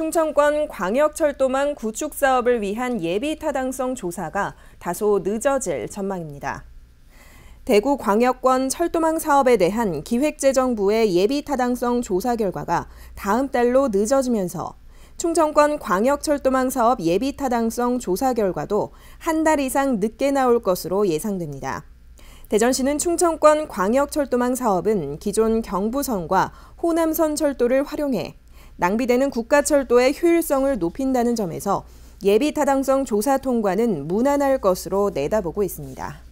충청권 광역철도망 구축 사업을 위한 예비 타당성 조사가 다소 늦어질 전망입니다. 대구 광역권 철도망 사업에 대한 기획재정부의 예비 타당성 조사 결과가 다음 달로 늦어지면서 충청권 광역철도망 사업 예비 타당성 조사 결과도 한 달 이상 늦게 나올 것으로 예상됩니다. 대전시는 충청권 광역철도망 사업은 기존 경부선과 호남선 철도를 활용해 낭비되는 국가철도의 효율성을 높인다는 점에서 예비 타당성 조사 통과는 무난할 것으로 내다보고 있습니다.